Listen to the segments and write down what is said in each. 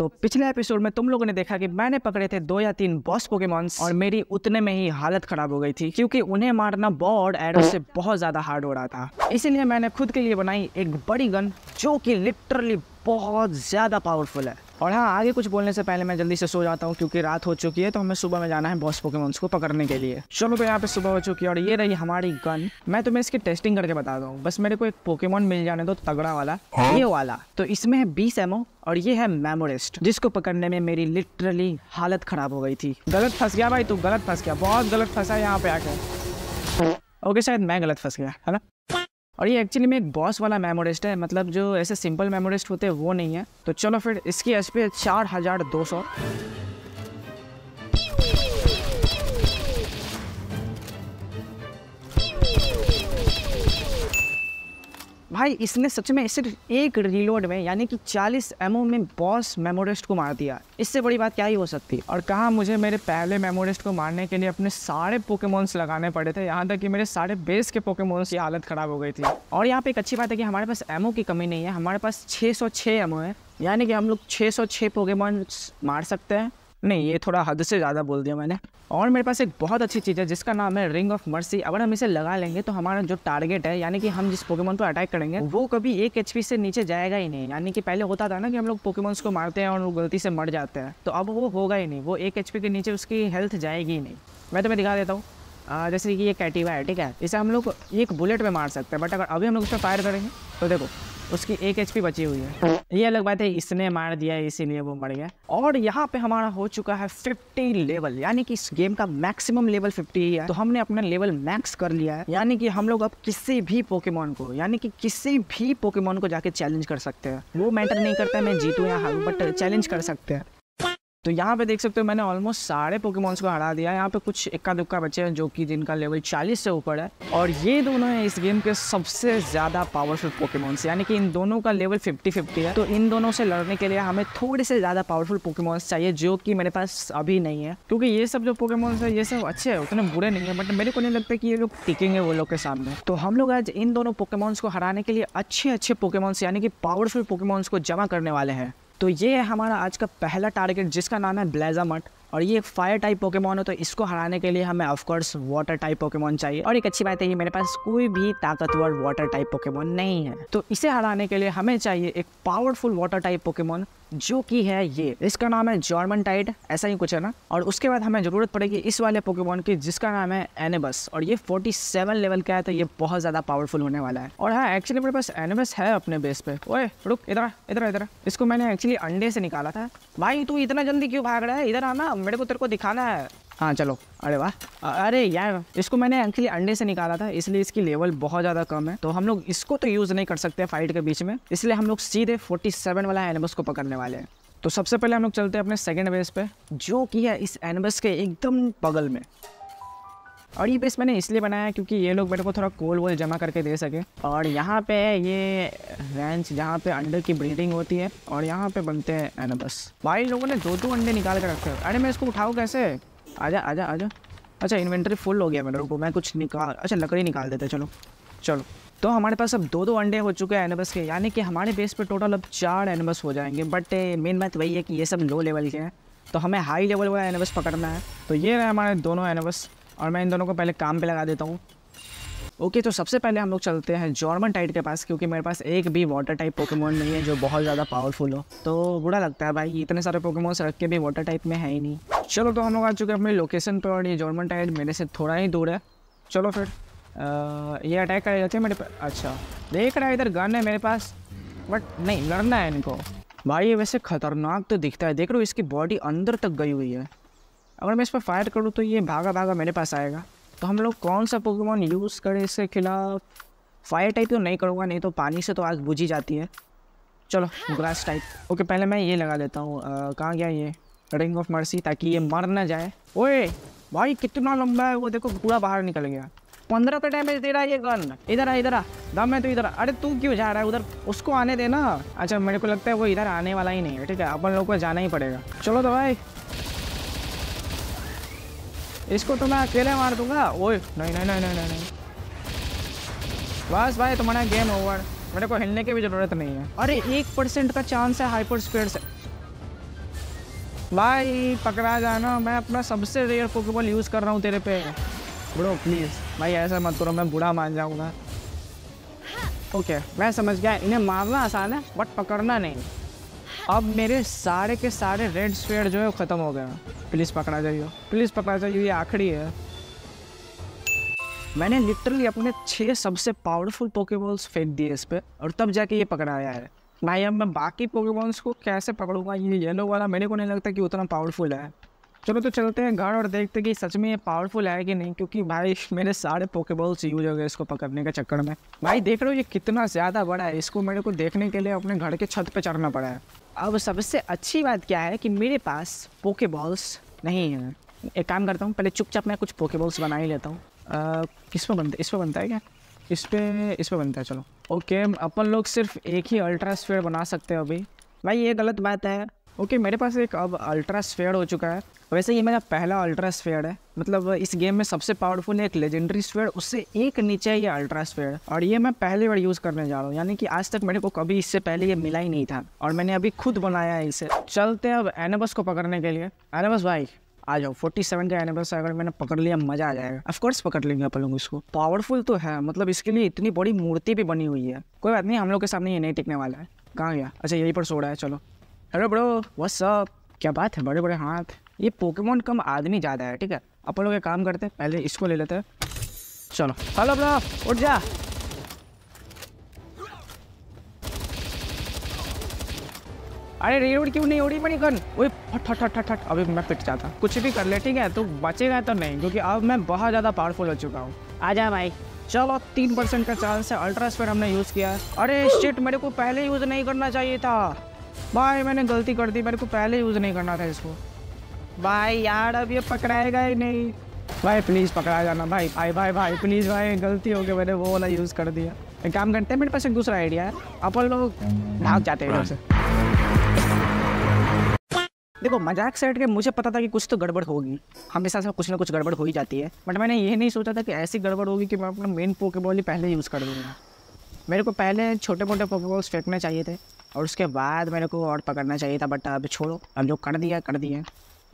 तो पिछले एपिसोड में तुम लोगों ने देखा कि मैंने पकड़े थे दो या तीन बॉस पोकेमॉन्स और मेरी उतने में ही हालत खराब हो गई थी क्योंकि उन्हें मारना बॉ और एरो से बहुत ज्यादा हार्ड हो रहा था इसीलिए मैंने खुद के लिए बनाई एक बड़ी गन जो कि लिटरली बहुत ज्यादा पावरफुल है और हाँ आगे कुछ बोलने से पहले मैं जल्दी से सो जाता हूँ क्योंकि रात हो चुकी है तो हमें सुबह में जाना है बॉस पोकेमोन्स को पकड़ने के लिए चलो तो यहाँ पे सुबह हो चुकी है और ये रही हमारी गन मैं तुम्हें इसकी टेस्टिंग करके बता दूँ बस मेरे को एक पोकेमोन मिल जाने दो तगड़ा वाला हाँ? ये वाला तो इसमें है बीस एमओ और ये है मेमोरिस्ट जिसको पकड़ने में मेरी लिटरली हालत खराब हो गई थी गलत फंस गया भाई तू गलत फंस गया बहुत गलत फंसा यहाँ पे आके ओके शायद मैं गलत फंस गया है ना और ये एक्चुअली में एक बॉस वाला मेमोरिस्ट है मतलब जो ऐसे सिंपल मेमोरिस्ट होते हैं वो नहीं है तो चलो फिर इसकी एच पी है चार हज़ार दो सौ भाई इसने सच में सिर्फ एक रिलोड में यानी कि 40 एमओ में बॉस मेमोरिस्ट को मार दिया इससे बड़ी बात क्या ही हो सकती है और कहा मुझे मेरे पहले मेमोरिस्ट को मारने के लिए अपने सारे पोकेमोन्स लगाने पड़े थे यहाँ तक कि मेरे सारे बेस के पोकेमोन्स की हालत ख़राब हो गई थी और यहाँ पे एक अच्छी बात है कि हमारे पास एमओ की कमी नहीं है हमारे पास छः सौ है यानी कि हम लोग छः सौ पोकेमोन्स मार सकते हैं नहीं ये थोड़ा हद से ज़्यादा बोल दिया मैंने और मेरे पास एक बहुत अच्छी चीज़ है जिसका नाम है रिंग ऑफ मर्सी अगर हम इसे लगा लेंगे तो हमारा जो टारगेट है यानी कि हम जिस पोकेमोन पर अटैक करेंगे वो कभी एक एच से नीचे जाएगा ही नहीं यानी कि पहले होता था ना कि हम लोग पोकेमोन्स को मारते हैं और वो गलती से मर जाते हैं तो अब वो होगा ही नहीं वो एक एच के नीचे उसकी हेल्थ जाएगी ही नहीं मैं तुम्हें दिखा देता हूँ जैसे कि ये कैटिवा है ठीक है इसे हम लोग एक बुलेट में मार सकते हैं बट अगर अभी हम लोग उस पर फायर करेंगे तो देखो उसकी एक एच बची हुई है ये अलग बात है इसने मार दिया है इसीलिए वो मर गया और यहाँ पे हमारा हो चुका है 50 लेवल यानी कि इस गेम का मैक्सिमम लेवल 50 ही है तो हमने अपना लेवल मैक्स कर लिया है यानी कि हम लोग अब किसी भी पोकेमोन को यानी कि किसी भी पोकेमोन को जाके चैलेंज कर सकते हैं वो मैटर नहीं करता है मैं जीतू या हारू बट चैलेंज कर सकते हैं तो यहाँ पे देख सकते हो मैंने ऑलमोस्ट सारे पोकेमॉन्स को हरा दिया यहाँ पे कुछ इक्का दुक्का बचे हैं जो कि जिनका लेवल 40 से ऊपर है और ये दोनों हैं इस गेम के सबसे ज़्यादा पावरफुल पोकेमॉन्स यानी कि इन दोनों का लेवल 50-50 है तो इन दोनों से लड़ने के लिए हमें थोड़े से ज़्यादा पावरफुल पोकेमॉन्स चाहिए जो की मेरे पास अभी नहीं है क्योंकि ये सब जो पोकेमॉन्स है ये सब अच्छे है उतने बुरे नहीं है बट मेरे को नहीं लगता कि ये लोग टिकेंगे वो लोग के सामने तो हम लोग आज इन दोनों पोकेमॉन्स को हराने के लिए अच्छे अच्छे पोकेमॉन्स यानी कि पावरफुल पोकेमॉन्स को जमा करने वाले हैं तो ये है हमारा आज का पहला टारगेट जिसका नाम है ब्लेजा और ये एक फायर टाइप पोकेमॉन है तो इसको हराने के लिए हमें ऑफकोर्स वाटर टाइप पोकेमॉन चाहिए और एक अच्छी बात है ये मेरे पास कोई भी ताकतवर वाटर टाइप पोकेमॉन नहीं है तो इसे हराने के लिए हमें चाहिए एक पावरफुल वाटर टाइप पोकेमॉन जो कि है ये इसका नाम है जॉर्मन टाइड ऐसा ही कुछ है ना और उसके बाद हमें ज़रूरत पड़ेगी इस वाले पोकेमॉन की जिसका नाम है एनेबस और ये 47 लेवल का है तो ये बहुत ज़्यादा पावरफुल होने वाला है और हाँ एक्चुअली मेरे पास एनेबस है अपने बेस पे ओए रुक इधर इधर इधर इसको मैंने एक्चुअली अंडे से निकाला था भाई तू इतना जल्दी क्यों भाग रहा है इधर आना मेरे को तेरे को दिखाना है हाँ चलो अरे वाह अरे यार इसको मैंने एक्चुअली अंडे से निकाला था इसलिए इसकी लेवल बहुत ज़्यादा कम है तो हम लोग इसको तो यूज़ नहीं कर सकते फाइट के बीच में इसलिए हम लोग सीधे 47 वाला एनिमस को पकड़ने वाले हैं तो सबसे पहले हम लोग चलते हैं अपने सेकेंड बेस पे जो कि है इस एनिमस के एकदम बगल में और ये बेस मैंने इसलिए बनाया क्योंकि ये लोग मेरे को थोड़ा कोल वोल जमा करके दे सके और यहाँ पे ये रेंच जहाँ पे अंडे की ब्रीडिंग होती है और यहाँ पे बनते हैं एनबस भाई लोगों ने दो दो अंडे निकाल कर रखे अरे मैं इसको उठाऊँ कैसे आजा आजा आजा अच्छा इन्वेंट्री फुल हो गया मेरे को मैं कुछ निकाल अच्छा लकड़ी निकाल देते चलो चलो तो हमारे पास अब दो दो अंडे हो चुके हैं एनबस के यानी कि हमारे बेस पर टोटल अब चार एनबस हो जाएंगे बट मेन eh, बात वही है कि ये सब लो लेवल के हैं तो हमें हाई लेवल वाला एनबस पकड़ना है तो ये रहे हमारे दोनों एनबस और मैं इन दोनों को पहले काम पे लगा देता हूँ ओके okay, तो सबसे पहले हम लोग चलते हैं जॉर्मन टाइट के पास क्योंकि मेरे पास एक भी वाटर टाइप पोकेमोन नहीं है जो बहुत ज़्यादा पावरफुल हो तो बुरा लगता है भाई इतने सारे पोकेमोन रख के भी वाटर टाइप में है ही नहीं चलो तो हम लोग आ चुके हैं अपनी लोकेशन पर और ये जॉर्मन टाइट मेरे से थोड़ा ही दूर है चलो फिर आ, ये अटैक कर जाते मेरे पास अच्छा देख रहा है इधर गन है मेरे पास बट नहीं लड़ना है इनको भाई ये वैसे ख़तरनाक तो दिखता है देख रहा हूँ इसकी बॉडी अंदर तक गई हुई है अगर मैं इस पर फायर करूँ तो ये भागा भागा मेरे पास आएगा तो हम लोग कौन सा पोकेमोन यूज़ करें इसके खिलाफ फायर टाइप तो नहीं करूँगा नहीं तो पानी से तो आग बुझी जाती है चलो ग्रास टाइप ओके पहले मैं ये लगा देता हूँ कहाँ गया ये रिंग ऑफ मर्सी ताकि ये मर ना जाए ओए भाई कितना लंबा है वो देखो पूरा बाहर निकल गया पंद्रह का डैमेज दे रहा है ये गन इधर आ इधर आ दम है तो इधर अरे तू क्यों जा रहा है उधर उसको आने देना अच्छा मेरे को लगता है वो इधर आने वाला ही नहीं है ठीक है अपन लोग को जाना ही पड़ेगा चलो तो भाई इसको तो मैं अकेले मार दूंगा ओए नहीं नहीं नहीं नहीं नहीं बस भाई तुम्हारा गेम ओवर मेरे को हिलने की भी ज़रूरत नहीं है अरे एक परसेंट का चांस है हाइपर स्पीड से भाई पकड़ा जाना मैं अपना सबसे रेयर पोकेबॉल यूज़ कर रहा हूँ तेरे पे ब्रो प्लीज़ भाई ऐसा मत करो मैं बुरा मान जाऊँगा ओके हाँ। okay, मैं समझ गया इन्हें मारना आसान है बट पकड़ना नहीं अब मेरे सारे के सारे रेड स्वेयर जो है ख़त्म हो गए प्लीज़ पकड़ा जाइए प्लीज़ पकड़ा जाइए ये आखिरी है मैंने लिटरली अपने छः सबसे पावरफुल पोकेबॉल्स फेंक दिए इस पर और तब जाके ये पकड़ाया है भाई अब मैं बाकी पोकेबॉल्स को कैसे पकड़ूंगा ये येलो वाला मेरे को नहीं लगता कि उतना पावरफुल है चलो तो चलते हैं घर और देखते कि सच में ये पावरफुल है कि नहीं क्योंकि भाई मेरे सारे पोकेबॉल्स यूज हो गए इसको पकड़ने के चक्कर में भाई देख रहे हो ये कितना ज़्यादा बड़ा है इसको मेरे को देखने के लिए अपने घर के छत पर चढ़ना पड़ा है अब सबसे अच्छी बात क्या है कि मेरे पास पोकेबॉल्स नहीं है एक काम करता हूँ पहले चुपचाप मैं कुछ पोकेबॉल्स बना ही लेता हूँ किस पर बनता इस पर बनता है क्या इस पर इस पर बनता है चलो ओके अपन लोग सिर्फ एक ही अल्ट्रा बना सकते हैं अभी भाई ये गलत बात है ओके okay, मेरे पास एक अब अल्ट्रा स्फेयर हो चुका है वैसे ये मेरा पहला अल्ट्रा स्फेयर है मतलब इस गेम में सबसे पावरफुल है एक लेजेंडरी स्फेयर उससे एक नीचे ये अल्ट्रा स्फेयर और ये मैं पहली बार यूज़ करने जा रहा हूँ यानी कि आज तक मेरे को कभी इससे पहले ये मिला ही नहीं था और मैंने अभी खुद बनाया है इसे चलते अब एनबस को पकड़ने के लिए एनबस भाई आ जाओ फोर्टी सेवन का एनिवर्स अगर मैंने पकड़ लिया मजा आ जाएगा ऑफकोर्स पकड़ लेंगे अपन लोग इसको पावरफुल तो है मतलब इसके लिए इतनी बड़ी मूर्ति भी बनी हुई है कोई बात नहीं हम लोग के सामने ये नहीं टिकने वाला है कहाँ गया अच्छा यहीं पर सो रहा है चलो हेलो ब्रो अप क्या बात है बड़े बड़े हाथ ये पोकेमोन कम आदमी ज़्यादा है ठीक है अपन लोग एक काम करते हैं पहले इसको ले लेते हैं चलो हेलो ब्रो उठ जा अरे रेड क्यों नहीं उड़ी मेरी गन वही फट फट फट फट अभी मैं पिट जाता कुछ भी कर ले ठीक है तो बचेगा तो नहीं क्योंकि अब मैं बहुत ज़्यादा पावरफुल हो चुका हूँ आ जा भाई चलो तीन परसेंट का चांस है अल्ट्रा स्पेयर हमने यूज़ किया अरे शिट मेरे को पहले यूज़ नहीं करना चाहिए था भाई मैंने गलती कर दी मेरे को पहले यूज़ नहीं करना था इसको भाई यार अब ये पकड़ाएगा ही नहीं भाई प्लीज़ पकड़ा जाना भाई भाई भाई भाई प्लीज़ भाई गलती हो गई मैंने वो वाला यूज़ कर दिया एक काम करते हैं मेरे पास एक दूसरा आइडिया है अपन लोग भाग जाते हैं से देखो मजाक सेट के मुझे पता था कि कुछ तो गड़बड़ होगी हमेशा से कुछ ना कुछ गड़बड़ हो ही जाती है बट मैंने ये नहीं सोचा था कि ऐसी गड़बड़ होगी कि मैं अपना मेन पोकेबॉल ही पहले यूज़ कर दूँगा मेरे को पहले छोटे मोटे पोकेबॉल्स फेंकने चाहिए थे और उसके बाद मेरे को और पकड़ना चाहिए था बट अब छोड़ो अब जो कर दिया कर दिया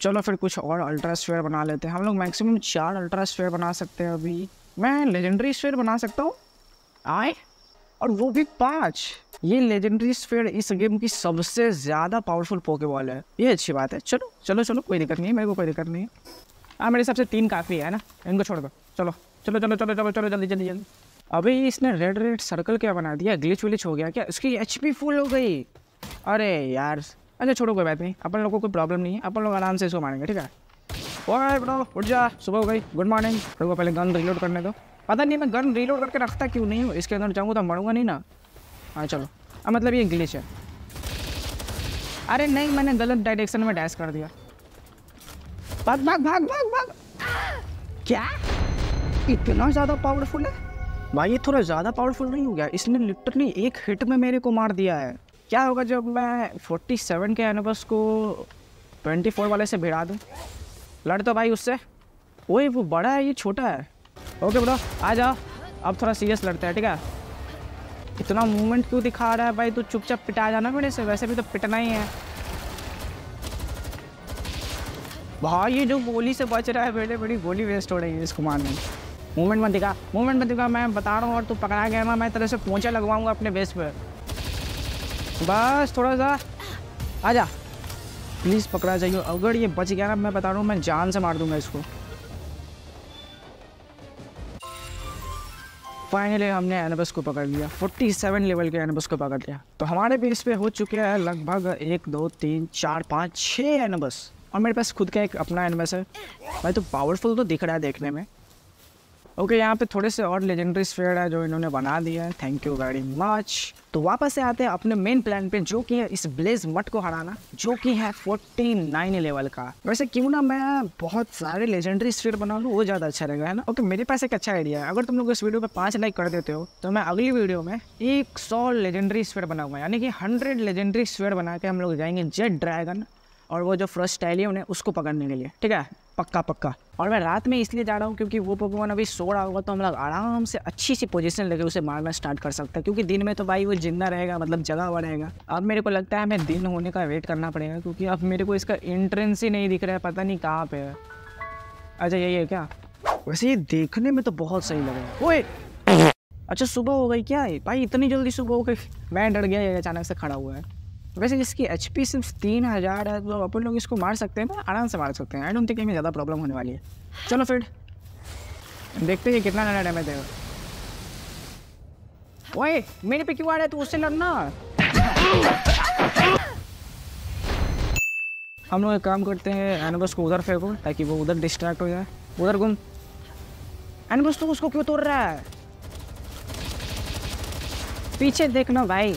चलो फिर कुछ और अल्ट्रा स्फेयर बना लेते हैं हम लोग मैक्सिमम चार अल्ट्रा स्फेयर बना सकते हैं अभी मैं लेजेंडरी स्फेयर बना सकता हूँ आए और वो भी पाँच ये लेजेंडरी स्फेयर इस गेम की सबसे ज़्यादा पावरफुल पोकेबॉल है ये अच्छी बात है चलो चलो चलो कोई दिक्कत नहीं मेरे को कोई दिक्कत नहीं है हाँ मेरे हिसाब से तीन काफ़ी है ना इनको छोड़ दो चलो चलो चलो चलो चलो चलो जल्दी जल्दी जल्दी अभी इसने रेड रेड सर्कल क्या बना दिया ग्लिच विलिच हो गया क्या उसकी एच फुल हो गई अरे यार अच्छा छोड़ो कोई बात नहीं अपन लोग को कोई प्रॉब्लम नहीं है अपन लोग आराम से इसको मारेंगे ठीक है ओए ब्रो उठ जा सुबह हो गई गुड मॉर्निंग रुको पहले गन रीलोड करने दो पता नहीं मैं गन रीलोड करके रखता क्यों नहीं हूँ इसके अंदर जाऊँगा तो मरूंगा नहीं ना हाँ चलो अब मतलब ये ग्लिच है अरे नहीं मैंने गलत डायरेक्शन में डैश कर दिया भाग भाग भाग भाग भाग क्या इतना ज़्यादा पावरफुल है भाई ये थोड़ा ज़्यादा पावरफुल नहीं हो गया इसने लिटरली एक हिट में मेरे को मार दिया है क्या होगा जब मैं 47 के एनबस को 24 वाले से भिड़ा दूँ लड़ तो भाई उससे वही वो बड़ा है ये छोटा है ओके ब्रो आ जाओ अब थोड़ा सीरियस लड़ते हैं ठीक है इतना मूवमेंट क्यों दिखा रहा है भाई तू चुपचाप पिटा जाना मेरे से वैसे भी तो पिटना ही है भाई ये जो गोली से बच रहा है बेटे बड़ी गोली वेस्ट हो रही है इसको मारने में मूवमेंट मत दिखा मूवमेंट मत दिखा मैं बता रहा हूँ और तू पकड़ा गया ना मैं तरह से पहुँचा लगवाऊंगा अपने बेस पर बस थोड़ा सा आ जा प्लीज़ पकड़ा जाइए अगर ये बच गया ना मैं बता रहा हूँ मैं जान से मार दूंगा इसको फाइनली हमने एनबस को पकड़ लिया 47 लेवल के एनबस को पकड़ लिया तो हमारे बेस पे हो चुके हैं लगभग एक दो तीन चार पाँच छः एनबस और मेरे पास खुद का एक अपना एनबस है भाई तो पावरफुल तो दिख रहा है देखने में ओके okay, यहाँ पे थोड़े से और लेजेंडरी स्पेयर है जो इन्होंने बना दिया है थैंक यू वेरी मच तो वापस से आते हैं अपने मेन प्लान पे जो कि है इस ब्लेज मट को हराना जो कि है नाइन लेवल का वैसे क्यों ना मैं बहुत सारे लेजेंडरी स्पेयर बना लूँ वो ज़्यादा अच्छा रहेगा है ना ओके okay, तो मेरे पास एक अच्छा आइडिया है अगर तुम लोग इस वीडियो पे पांच लाइक कर देते हो तो मैं अगली वीडियो में एक सौ लेजेंडरी स्पेयर बनाऊंगा यानी कि हंड्रेड लेजेंडरी स्पेयर बना के हम लोग जाएंगे जेट ड्रैगन और वो जो फ्रस्ट टाइल है उन्हें उसको पकड़ने के लिए ठीक है पक्का पक्का और मैं रात में इसलिए जा रहा हूँ क्योंकि वो पकवान अभी सो रहा होगा तो हम लोग आराम से अच्छी सी पोजीशन लेकर उसे मारना स्टार्ट कर सकते हैं क्योंकि दिन में तो भाई वो जिंदा रहेगा मतलब जगह हुआ रहेगा अब मेरे को लगता है हमें दिन होने का वेट करना पड़ेगा क्योंकि अब मेरे को इसका एंट्रेंस ही नहीं दिख रहा है पता नहीं कहाँ पे है अच्छा यही है क्या वैसे ये देखने में तो बहुत सही लग रहा है अच्छा सुबह हो गई क्या है भाई इतनी जल्दी सुबह हो गई मैं डर गया अचानक से खड़ा हुआ है वैसे इसकी एच पी सिर्फ तीन हज़ार है तो अपन लोग इसको मार सकते हैं ना आराम से मार सकते हैं आई डोंट थिंक हमें ज़्यादा प्रॉब्लम होने वाली है चलो फिर देखते हैं कितना नया डैमेज देगा ओए मेरे पे क्यों आ रहा है तू उससे लड़ना हम लोग एक काम करते हैं एनबस को उधर फेंको ताकि वो उधर डिस्ट्रैक्ट हो जाए उधर घूम एनबस तो उसको क्यों तोड़ रहा है पीछे देखना भाई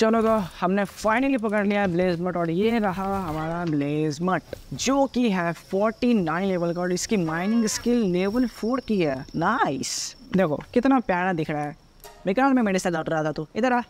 चलो तो हमने फाइनली पकड़ लिया है ब्लेज मट और ये रहा हमारा ब्लेज मट जो कि है 49 लेवल का और इसकी माइनिंग स्किल लेवल फोर की है नाइस देखो कितना प्यारा दिख रहा है बेकार में मेरे साथ लौट रहा था तू इधर आ